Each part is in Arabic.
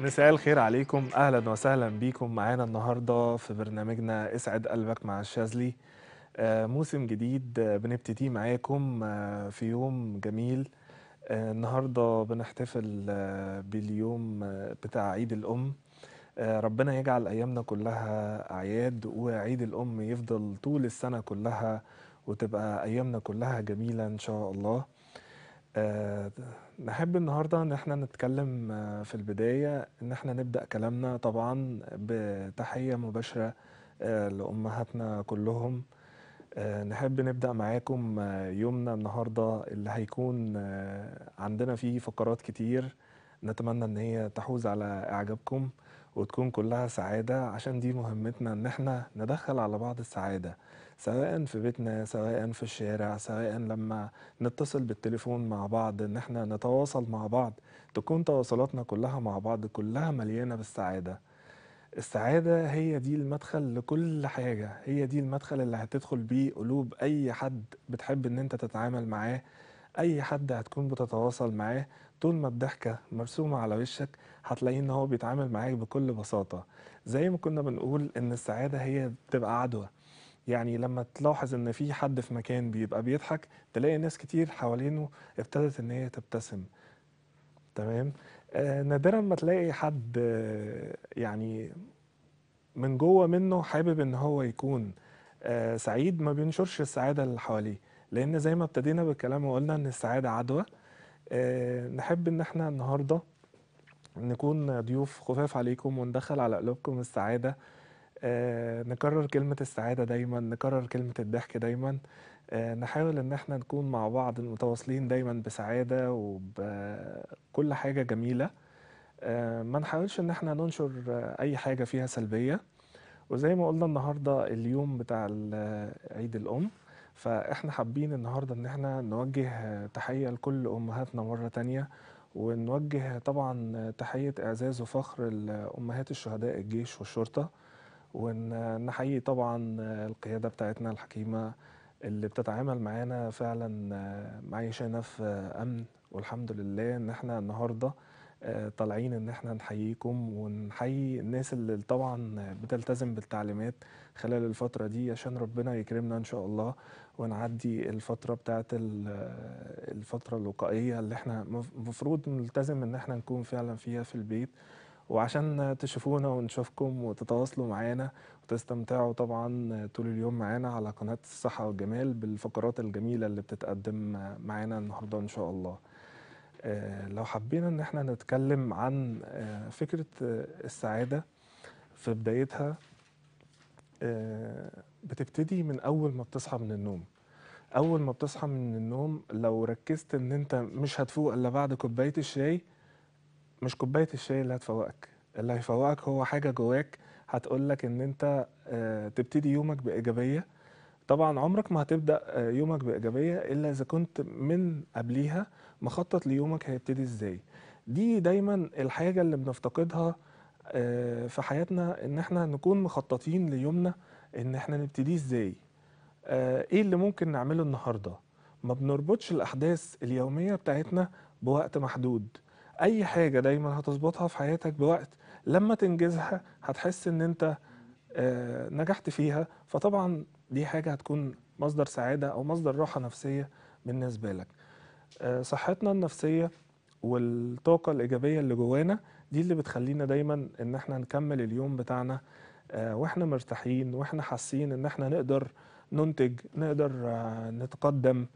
مساء الخير عليكم اهلا وسهلا بيكم معانا النهارده في برنامجنا اسعد قلبك مع الشاذلي آه، موسم جديد بنبتدي معاكم آه، في يوم جميل آه، النهارده بنحتفل باليوم بتاع عيد الام ربنا يجعل ايامنا كلها اعياد وعيد الام يفضل طول السنه كلها وتبقى ايامنا كلها جميله ان شاء الله آه، نحب النهاردة إن احنا نتكلم آه، في البداية إن احنا نبدأ كلامنا طبعا بتحية مباشرة آه، لأمهاتنا كلهم نحب نبدأ معاكم يومنا النهاردة اللي هيكون عندنا فيه فقرات كتير نتمنى إن هي تحوز على إعجابكم وتكون كلها سعادة عشان دي مهمتنا إن احنا ندخل على بعض السعادة سواء في بيتنا سواء في الشارع سواء لما نتصل بالتليفون مع بعض ان احنا نتواصل مع بعض تكون تواصلاتنا كلها مع بعض كلها مليانه بالسعاده السعاده هي دي المدخل لكل حاجه هي دي المدخل اللي هتدخل بيه قلوب اي حد بتحب ان انت تتعامل معاه اي حد هتكون بتتواصل معاه طول ما الضحكة مرسومة على وشك هتلاقيه ان هو بيتعامل معاك بكل بساطة زي ما كنا بنقول ان السعادة هي بتبقى عدوى يعني لما تلاحظ ان في حد في مكان بيبقى بيضحك تلاقي ناس كتير حوالينه ابتدت ان هي تبتسم تمام آه نادرا ما تلاقي حد آه يعني من جوه منه حابب ان هو يكون آه سعيد ما بينشرش السعاده اللي حواليه لان زي ما ابتدينا بالكلام وقلنا ان السعاده عدوى آه نحب ان احنا النهارده نكون ضيوف خفاف عليكم وندخل على قلوبكم السعاده آه، نكرر كلمة السعادة دايما نكرر كلمة الضحك دايما آه، نحاول ان احنا نكون مع بعض متواصلين دايما بسعادة وبكل حاجة جميلة آه، ما نحاولش ان احنا ننشر اي حاجة فيها سلبية وزي ما قلنا النهاردة اليوم بتاع عيد الام فاحنا حابين النهاردة ان احنا نوجه تحية لكل امهاتنا مرة تانية ونوجه طبعا تحية اعزاز وفخر لامهات الشهداء الجيش والشرطة ونحيي طبعا القياده بتاعتنا الحكيمه اللي بتتعامل معانا فعلا معيشانا في امن والحمد لله ان احنا النهارده آه، طالعين ان احنا نحييكم ونحيي الناس اللي طبعا بتلتزم بالتعليمات خلال الفتره دي عشان ربنا يكرمنا ان شاء الله ونعدي الفتره بتاعه آه، الفتره الوقائيه اللي احنا المفروض نلتزم ان احنا نكون فعلا فيها في البيت وعشان تشوفونا ونشوفكم وتتواصلوا معانا وتستمتعوا طبعا طول اليوم معانا على قناة الصحة والجمال بالفقرات الجميلة اللي بتتقدم معانا النهاردة إن شاء الله آه، لو حبينا إن احنا نتكلم عن آه، فكرة آه، السعادة في بدايتها بتبتدي من أول ما بتصحى من النوم أول ما بتصحى من النوم لو ركزت إن أنت مش هتفوق إلا بعد كوباية الشاي مش كوبايه الشاي اللي هتفوقك اللي هيفوقك هو حاجه جواك هتقول لك ان انت آه، تبتدي يومك بايجابيه طبعا عمرك ما هتبدا آه، يومك بايجابيه الا اذا كنت من قبليها مخطط ليومك هيبتدي ازاي دي دايما الحاجه اللي بنفتقدها آه، في حياتنا ان احنا نكون مخططين ليومنا ان احنا نبتديه ازاي ايه اللي ممكن نعمله النهارده ما بنربطش الاحداث اليوميه بتاعتنا بوقت محدود اي حاجه دايما هتظبطها في حياتك بوقت لما تنجزها هتحس ان انت آه، نجحت فيها فطبعا دي حاجه هتكون مصدر سعاده او مصدر راحه نفسيه بالنسبه لك آه، صحتنا النفسيه والطاقه الايجابيه اللي جوانا دي اللي بتخلينا دايما ان احنا نكمل اليوم بتاعنا آه، واحنا مرتاحين واحنا حاسين ان احنا نقدر ننتج نقدر نتقدم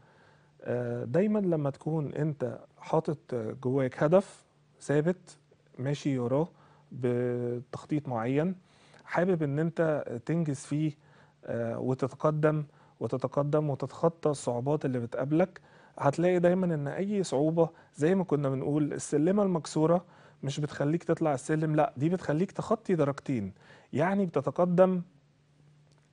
آه، دايما لما تكون انت حاطط جواك هدف ثابت ماشي وراه بتخطيط معين حابب ان انت تنجز فيه آه، وتتقدم وتتقدم وتتخطى الصعوبات اللي بتقابلك هتلاقي دايما ان اي صعوبة زي ما كنا بنقول السلمة المكسورة مش بتخليك تطلع السلم لا دي بتخليك تخطي درجتين يعني بتتقدم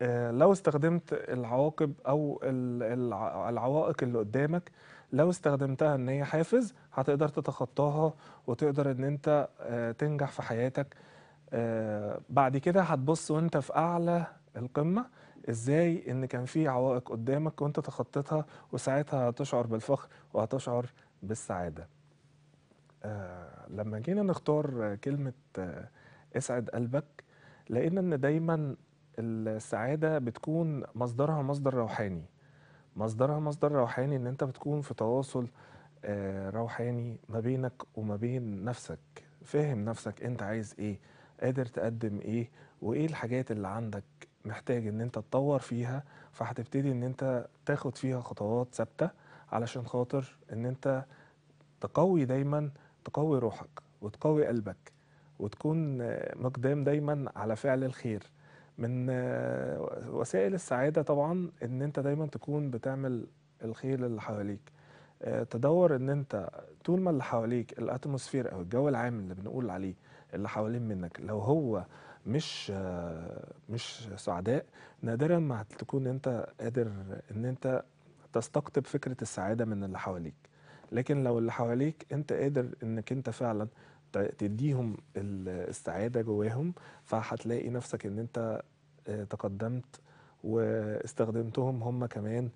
آه، لو استخدمت العواقب او العوائق اللي قدامك لو استخدمتها ان هي حافز هتقدر تتخطاها وتقدر ان انت آه، تنجح في حياتك آه، بعد كده هتبص وانت في اعلى القمه ازاي ان كان في عوائق قدامك وانت تخطيتها وساعتها هتشعر بالفخر وهتشعر بالسعاده لما جينا نختار كلمه اسعد قلبك لقينا ان دايما السعادة بتكون مصدرها مصدر روحاني مصدرها مصدر روحاني ان انت بتكون في تواصل آه، روحاني ما بينك وما بين نفسك فاهم نفسك انت عايز ايه قادر تقدم ايه وايه الحاجات اللي عندك محتاج ان انت تطور فيها فهتبتدي ان انت تاخد فيها خطوات ثابتة علشان خاطر ان انت تقوي دايما تقوي روحك وتقوي قلبك وتكون مقدام دايما على فعل الخير من آه، وسائل السعادة طبعا ان انت دايما تكون بتعمل الخير للي حواليك آه، تدور ان انت طول ما اللي حواليك الاتموسفير او الجو العام اللي بنقول عليه اللي حوالين منك لو هو مش آه، مش سعداء نادرا ما هتكون انت قادر ان انت تستقطب فكرة السعادة من اللي حواليك لكن لو اللي حواليك انت قادر انك انت فعلا تديهم السعاده جواهم فهتلاقي نفسك ان انت آه، تقدمت واستخدمتهم هم كمان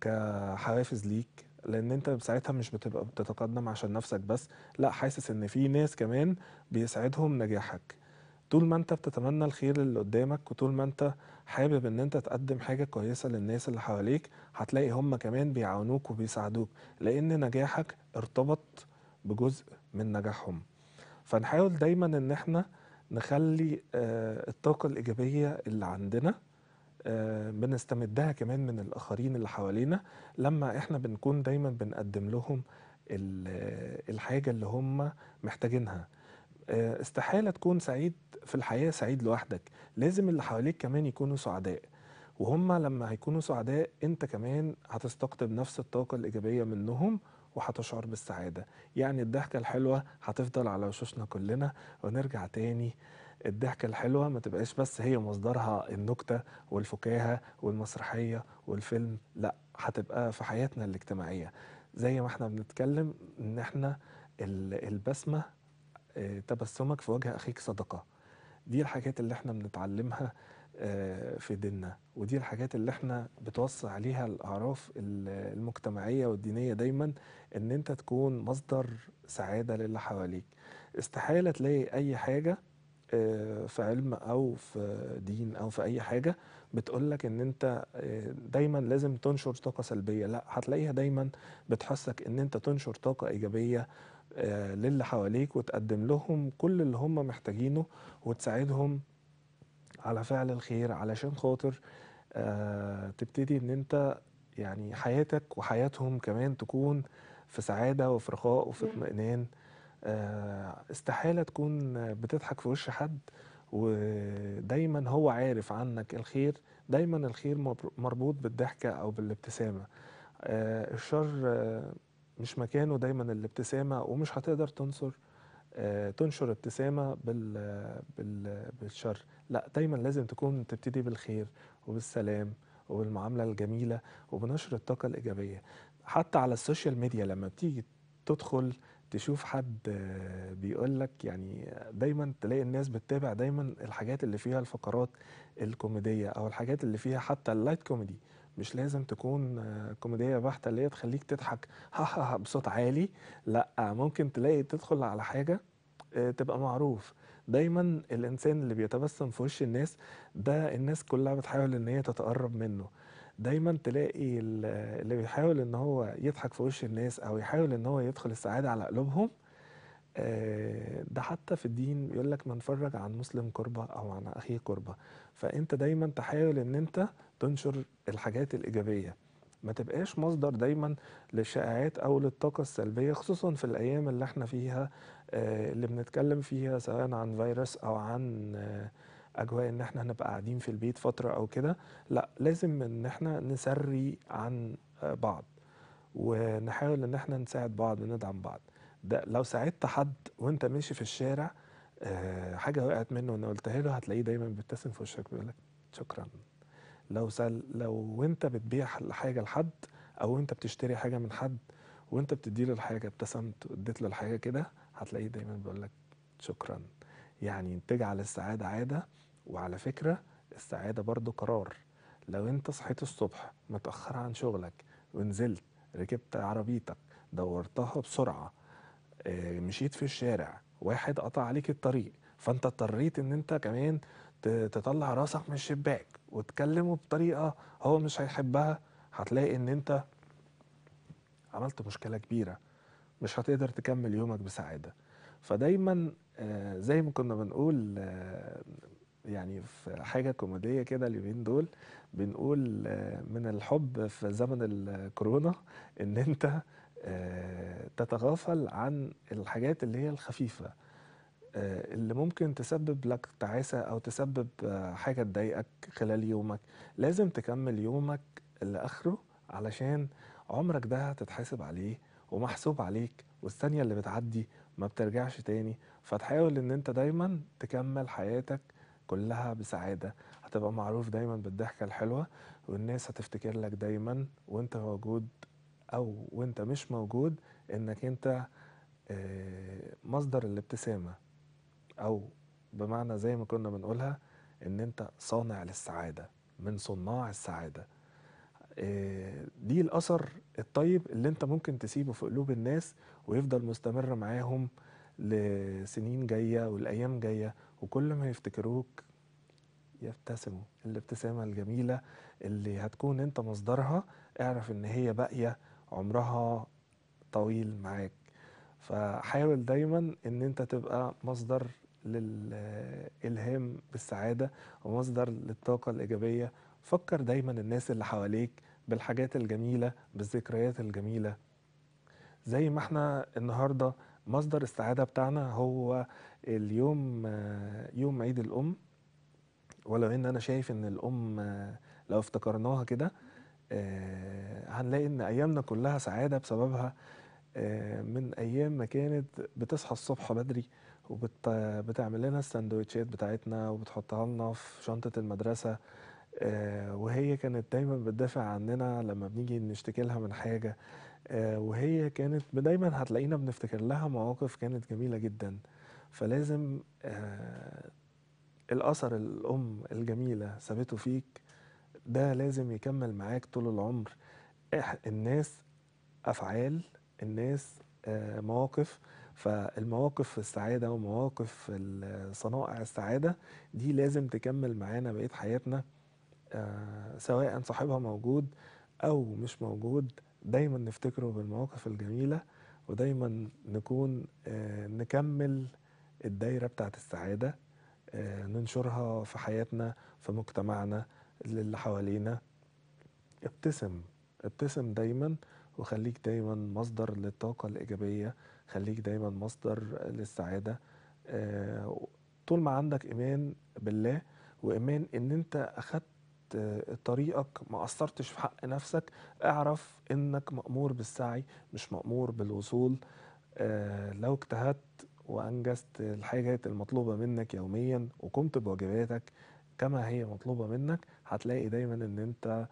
كحوافز ليك لان انت ساعتها مش بتبقى بتتقدم عشان نفسك بس لا حاسس ان في ناس كمان بيسعدهم نجاحك طول ما انت بتتمنى الخير اللي قدامك وطول ما انت حابب ان انت تقدم حاجة كويسة للناس اللي حواليك هتلاقي هم كمان بيعاونوك وبيساعدوك لان نجاحك ارتبط بجزء من نجاحهم فنحاول دايما ان احنا نخلي آه، الطاقه الايجابيه اللي عندنا آه، بنستمدها كمان من الاخرين اللي حوالينا لما احنا بنكون دايما بنقدم لهم الحاجه اللي هم محتاجينها آه، استحاله تكون سعيد في الحياه سعيد لوحدك لازم اللي حواليك كمان يكونوا سعداء وهم لما هيكونوا سعداء انت كمان هتستقطب نفس الطاقه الايجابيه منهم وهتشعر بالسعادة يعني الضحكة الحلوة هتفضل على وشوشنا كلنا ونرجع تاني الضحكة الحلوة ما تبقاش بس هي مصدرها النكتة والفكاهة والمسرحية والفيلم لا هتبقى في حياتنا الاجتماعية زي ما احنا بنتكلم ان احنا البسمة آه، تبسمك في وجه اخيك صدقة دي الحاجات اللي احنا بنتعلمها آه، في ديننا ودي الحاجات اللي احنا بتوصي عليها الاعراف المجتمعيه والدينيه دايما ان انت تكون مصدر سعاده للي حواليك استحاله تلاقي اي حاجه آه، في علم او في دين او في اي حاجه بتقول لك ان انت آه، دايما لازم تنشر طاقه سلبيه لا هتلاقيها دايما بتحسك ان انت تنشر طاقه ايجابيه للي حواليك وتقدم لهم كل اللي هم محتاجينه وتساعدهم على فعل الخير علشان خاطر آه تبتدي ان انت يعني حياتك وحياتهم كمان تكون في سعاده وفي رخاء وفي نعم. اطمئنان آه استحاله تكون بتضحك في وش حد ودايما هو عارف عنك الخير دايما الخير مربوط بالضحكه او بالابتسامه آه الشر مش مكانه دايما الابتسامه ومش هتقدر تنصر آه، تنشر ابتسامه بال بالشر لا دايما لازم تكون تبتدي بالخير وبالسلام وبالمعامله الجميله وبنشر الطاقه الايجابيه حتى على السوشيال ميديا لما بتيجي تدخل تشوف حد آه، بيقول لك يعني دايما تلاقي الناس بتتابع دايما الحاجات اللي فيها الفقرات الكوميديه او الحاجات اللي فيها حتى اللايت كوميدي مش لازم تكون آه، كوميديه بحته اللي هي تخليك تضحك هاهاها بصوت عالي لا ممكن تلاقي تدخل على حاجه آه، تبقى معروف دايما الانسان اللي بيتبسم في وش الناس ده الناس كلها بتحاول ان هي تتقرب منه دايما تلاقي اللي بيحاول ان هو يضحك في وش الناس او يحاول ان هو يدخل السعاده على قلوبهم آه، ده حتى في الدين بيقول لك من فرج عن مسلم كربة او عن اخيه كربة فانت دايما تحاول ان انت تنشر الحاجات الايجابيه ما تبقاش مصدر دايما للشائعات او للطاقه السلبيه خصوصا في الايام اللي احنا فيها آه، اللي بنتكلم فيها سواء عن فيروس او عن آه، اجواء ان احنا هنبقى قاعدين في البيت فتره او كده لا لازم ان احنا نسري عن آه، بعض ونحاول ان احنا نساعد بعض وندعم بعض ده لو ساعدت حد وانت ماشي في الشارع حاجه وقعت منه وانا قلتها له هتلاقيه دايما بيبتسم في وشك بيقول لك شكرا لو سأل لو انت بتبيع حاجه لحد او انت بتشتري حاجه من حد وانت بتدي له الحاجه ابتسمت واديت له الحاجه كده هتلاقيه دايما بيقول لك شكرا يعني تجعل السعاده عاده وعلى فكره السعاده برضو قرار لو انت صحيت الصبح متاخر عن شغلك ونزلت ركبت عربيتك دورتها بسرعه آه، مشيت في الشارع واحد قطع عليك الطريق فانت اضطريت ان انت كمان تطلع راسك من الشباك وتكلمه بطريقه هو مش هيحبها هتلاقي ان انت عملت مشكله كبيره مش هتقدر تكمل يومك بسعاده فدايما آه، زي ما كنا بنقول آه، يعني في حاجه كوميديه كده اليومين دول بنقول آه، من الحب في زمن الكورونا ان انت تتغافل عن الحاجات اللي هي الخفيفه آه، اللي ممكن تسبب لك تعاسة أو تسبب آه، حاجة تضايقك خلال يومك لازم تكمل يومك لآخره علشان عمرك ده هتتحاسب عليه ومحسوب عليك والثانية اللي بتعدي ما بترجعش تاني فتحاول إن أنت دايما تكمل حياتك كلها بسعادة هتبقى معروف دايما بالضحكة الحلوة والناس هتفتكر لك دايما وانت موجود أو وانت مش موجود إنك أنت آه، مصدر الابتسامة او بمعنى زي ما كنا بنقولها ان انت صانع للسعاده من صناع السعاده آه، دي الاثر الطيب اللي انت ممكن تسيبه في قلوب الناس ويفضل مستمر معاهم لسنين جايه والايام جايه وكل ما يفتكروك يبتسموا الابتسامه الجميله اللي هتكون انت مصدرها اعرف ان هي باقيه عمرها طويل معاك فحاول دايما ان انت تبقى مصدر للإلهام بالسعادة ومصدر للطاقة الإيجابية فكر دايما الناس اللي حواليك بالحاجات الجميلة بالذكريات الجميلة زي ما احنا النهاردة مصدر السعادة بتاعنا هو اليوم يوم عيد الأم ولو ان انا شايف ان الأم لو افتكرناها كده آه، هنلاقي ان ايامنا كلها سعادة بسببها آه، من ايام ما كانت بتصحى الصبح بدري وبتعمل لنا السندوتشات بتاعتنا وبتحطها لنا في شنطة المدرسة آه، وهي كانت دايما بتدافع عننا لما بنيجي نشتكي لها من حاجة آه، وهي كانت دايما هتلاقينا بنفتكر لها مواقف كانت جميلة جدا فلازم آه، الأثر الأم الجميلة سابته فيك ده لازم يكمل معاك طول العمر الناس أفعال الناس مواقف فالمواقف السعاده ومواقف صنائع السعاده دي لازم تكمل معانا بقيه حياتنا آه، سواء صاحبها موجود او مش موجود دايما نفتكره بالمواقف الجميله ودايما نكون آه، نكمل الدايره بتاعت السعاده آه، ننشرها في حياتنا في مجتمعنا للي حوالينا ابتسم ابتسم دايما وخليك دايما مصدر للطاقة الإيجابية خليك دايما مصدر للسعاده آه، طول ما عندك ايمان بالله وايمان ان انت اخدت طريقك ما قصرتش في حق نفسك اعرف انك مأمور بالسعي مش مأمور بالوصول آه، لو اجتهدت وانجزت الحاجات المطلوبه منك يوميا وقمت بواجباتك كما هي مطلوبه منك هتلاقي دايما ان انت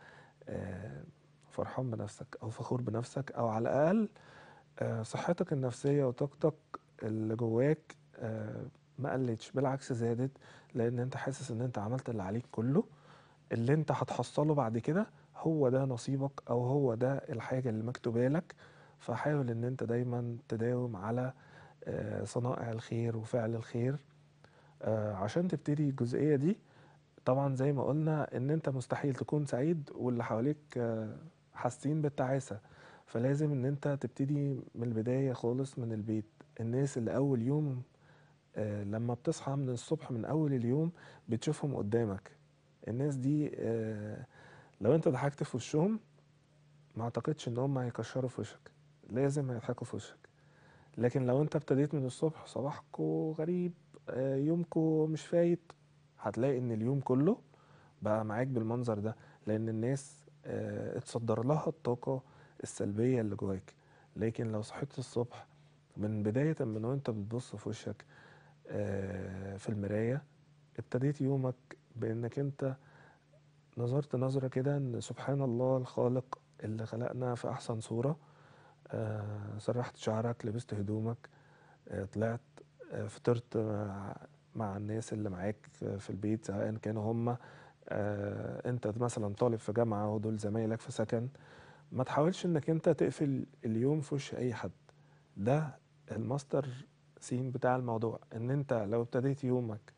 آه، فرحان بنفسك او فخور بنفسك او على الاقل آه، صحتك النفسية وطاقتك اللي جواك آه، ما قلتش بالعكس زادت لان انت حاسس ان انت عملت اللي عليك كله اللي انت هتحصله بعد كده هو ده نصيبك او هو ده الحاجة اللي مكتوبة لك فحاول ان انت دايما تداوم على آه، صنائع الخير وفعل الخير عشان تبتدي الجزئية دي طبعا زي ما قلنا ان انت مستحيل تكون سعيد واللي حواليك حاسين بالتعاسة فلازم ان انت تبتدي من البداية خالص من البيت الناس اللي اول يوم آه، لما بتصحى من الصبح من اول اليوم بتشوفهم قدامك الناس دي آه، لو انت ضحكت في وشهم ما اعتقدش ان هم هيكشروا في وشك لازم هيضحكوا في وشك لكن لو انت ابتديت من الصبح صباحكو غريب آه، يومكو مش فايت هتلاقي ان اليوم كله بقى معاك بالمنظر ده لان الناس اتصدر لها الطاقة السلبيه اللي جواك لكن لو صحيت الصبح من بدايه من وانت بتبص في وشك آه، في المرايه ابتديت يومك بانك انت نظرت نظره كده ان سبحان الله الخالق اللي خلقنا في احسن صوره آه، سرحت شعرك لبست هدومك آه، طلعت فطرت مع الناس اللي معاك في البيت سواء كانوا هم انت مثلا طالب في جامعه ودول زمايلك في سكن ما تحاولش انك انت تقفل اليوم في وش اي حد ده الماستر سين بتاع الموضوع ان انت لو ابتديت يومك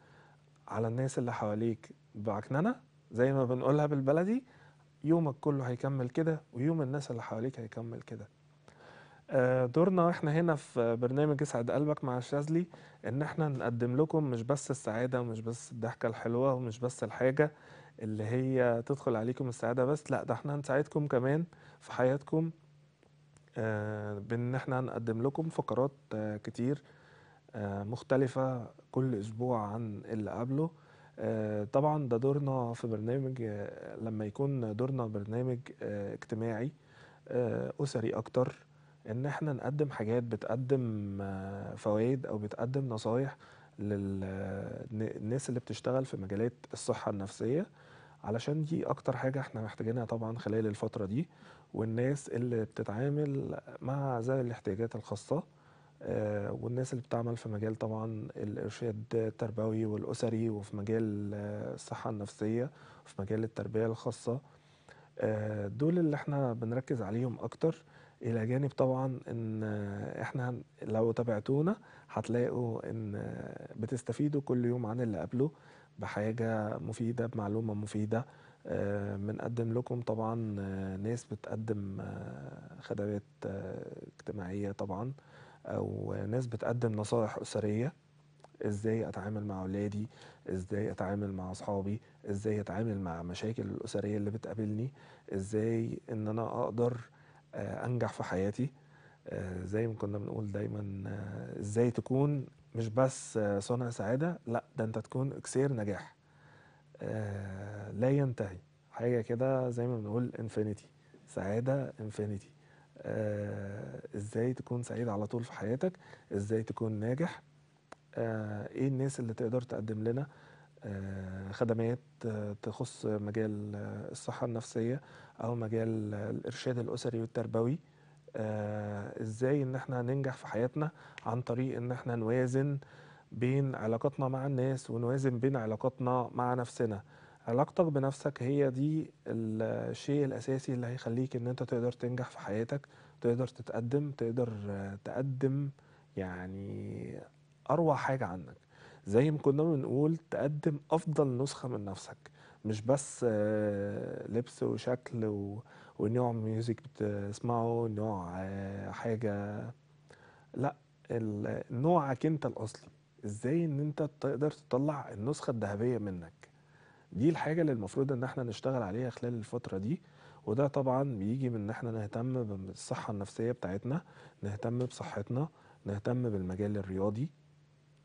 على الناس اللي حواليك بعكننه زي ما بنقولها بالبلدي يومك كله هيكمل كده ويوم الناس اللي حواليك هيكمل كده آه، دورنا احنا هنا في برنامج اسعد قلبك مع الشاذلي ان احنا نقدم لكم مش بس السعاده ومش بس الضحكه الحلوه ومش بس الحاجه اللي هي تدخل عليكم السعاده بس لا ده احنا هنساعدكم كمان في حياتكم آه، بان احنا نقدم لكم فقرات آه، كتير آه، مختلفة كل اسبوع عن اللي قبله طبعا ده دورنا في برنامج لما يكون دورنا برنامج اجتماعي اسري اكتر ان احنا نقدم حاجات بتقدم فوائد او بتقدم نصايح للناس اللي بتشتغل في مجالات الصحة النفسية علشان دي اكتر حاجة احنا محتاجينها طبعا خلال الفترة دي والناس اللي بتتعامل مع ذوي الاحتياجات الخاصة آه، والناس اللي بتعمل في مجال طبعا الإرشاد التربوي والأسري وفي مجال آه، الصحة النفسية وفي مجال التربية الخاصة آه، دول اللي احنا بنركز عليهم أكتر إلى جانب طبعا إن احنا لو تابعتونا هتلاقوا إن بتستفيدوا كل يوم عن اللي قبله بحاجة مفيدة بمعلومة مفيدة بنقدم آه، لكم طبعا آه، ناس بتقدم آه، خدمات اجتماعية طبعا أو ناس بتقدم نصائح أسرية ازاي اتعامل مع اولادي ازاي اتعامل مع اصحابي ازاي اتعامل مع مشاكل الاسريه اللي بتقابلني ازاي ان انا اقدر انجح في حياتي زي ما كنا بنقول دايما ازاي تكون مش بس صانع سعاده لا ده انت تكون اكسير نجاح آه، لا ينتهي حاجه كده زي ما بنقول انفينيتي سعاده انفينيتي آه، ازاي تكون سعيد على طول في حياتك ازاي تكون ناجح آه، ايه الناس اللي تقدر تقدم لنا خدمات تخص مجال الصحة النفسية أو مجال الإرشاد الأسري والتربوي ازاي ان احنا ننجح في حياتنا عن طريق ان احنا نوازن بين علاقاتنا مع الناس ونوازن بين علاقاتنا مع نفسنا علاقتك بنفسك هي دي الشيء الأساسي اللي هيخليك إن أنت تقدر تنجح في حياتك تقدر تتقدم تقدر تقدم يعني أروع حاجة عنك زي ما كنا بنقول تقدم أفضل نسخة من نفسك مش بس آه، لبس وشكل و... ونوع ميوزك بتسمعه نوع آه، حاجة لا نوعك انت الأصلي ازاي ان انت تقدر تطلع النسخه الذهبيه منك دي الحاجه اللي المفروض ان احنا نشتغل عليها خلال الفتره دي وده طبعا بيجي من ان احنا نهتم بالصحه النفسيه بتاعتنا نهتم بصحتنا نهتم بالمجال الرياضي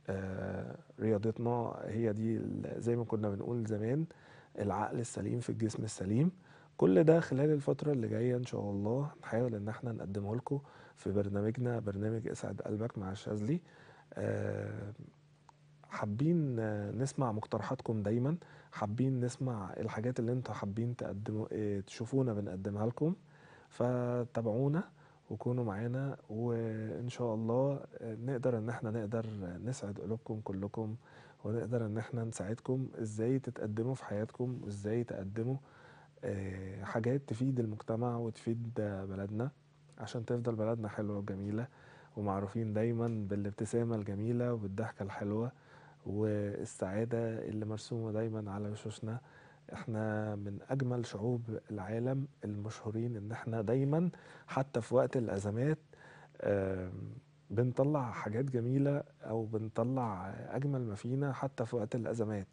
آه رياضتنا هي دي زي ما كنا بنقول زمان العقل السليم في الجسم السليم كل ده خلال الفترة اللي جاية إن شاء الله نحاول إن احنا نقدمه لكم في برنامجنا برنامج اسعد قلبك مع الشاذلي آه، حابين نسمع مقترحاتكم دايما حابين نسمع الحاجات اللي انتوا حابين تقدموا آه، تشوفونا بنقدمها لكم فتابعونا وكونوا معانا وان شاء الله آه، نقدر ان احنا نقدر نسعد قلوبكم كلكم ونقدر ان احنا نساعدكم ازاي تتقدموا في حياتكم وازاي تقدموا حاجات تفيد المجتمع وتفيد بلدنا عشان تفضل بلدنا حلوة وجميلة ومعروفين دايما بالابتسامة الجميلة وبالضحكة الحلوة والسعادة اللي مرسومة دايما على وشوشنا احنا من اجمل شعوب العالم المشهورين ان احنا دايما حتى في وقت الازمات بنطلع حاجات جميلة او بنطلع اجمل ما فينا حتى في وقت الازمات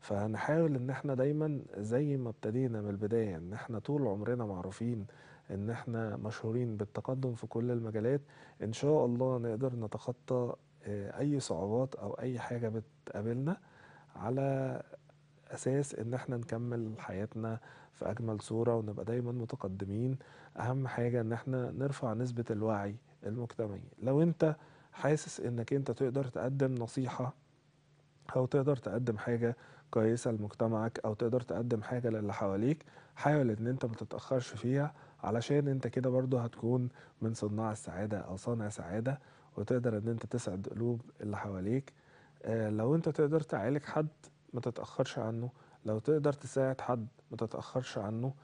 فهنحاول ان احنا دايما زي ما ابتدينا من البداية ان احنا طول عمرنا معروفين ان احنا مشهورين بالتقدم في كل المجالات ان شاء الله نقدر نتخطى آه، اي صعوبات او اي حاجه بتقابلنا على اساس ان احنا نكمل حياتنا في اجمل صوره ونبقى دايما متقدمين اهم حاجه ان احنا نرفع نسبه الوعي المجتمعي لو انت حاسس انك انت تقدر تقدم نصيحه او تقدر تقدم حاجه كويسه لمجتمعك او تقدر تقدم حاجه للي حواليك حاول ان انت متتاخرش فيها علشان انت كده برضو هتكون من صناع السعادة او صانع سعادة وتقدر ان انت تسعد قلوب اللي حواليك آه لو انت تقدر تعالج حد ما تتأخرش عنه لو تقدر تساعد حد ما تتأخرش عنه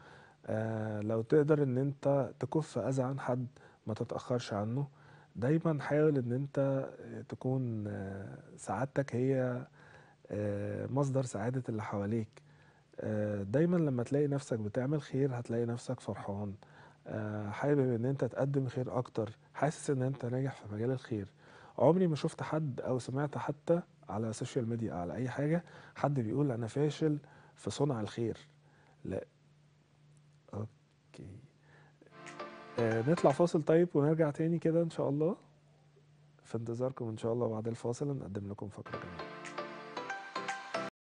آه لو تقدر ان انت تكف اذى عن حد ما تتأخرش عنه دايما حاول ان انت تكون آه، سعادتك هي آه، مصدر سعادة اللي حواليك آه، دايما لما تلاقي نفسك بتعمل خير هتلاقي نفسك فرحان آه، حابب ان انت تقدم خير اكتر حاسس ان انت ناجح في مجال الخير عمري ما شفت حد او سمعت حتى على السوشيال ميديا على اي حاجة حد بيقول انا فاشل في صنع الخير لا اوكي آه نطلع فاصل طيب ونرجع تاني كده ان شاء الله في انتظاركم ان شاء الله بعد الفاصل نقدم لكم فقرة جميلة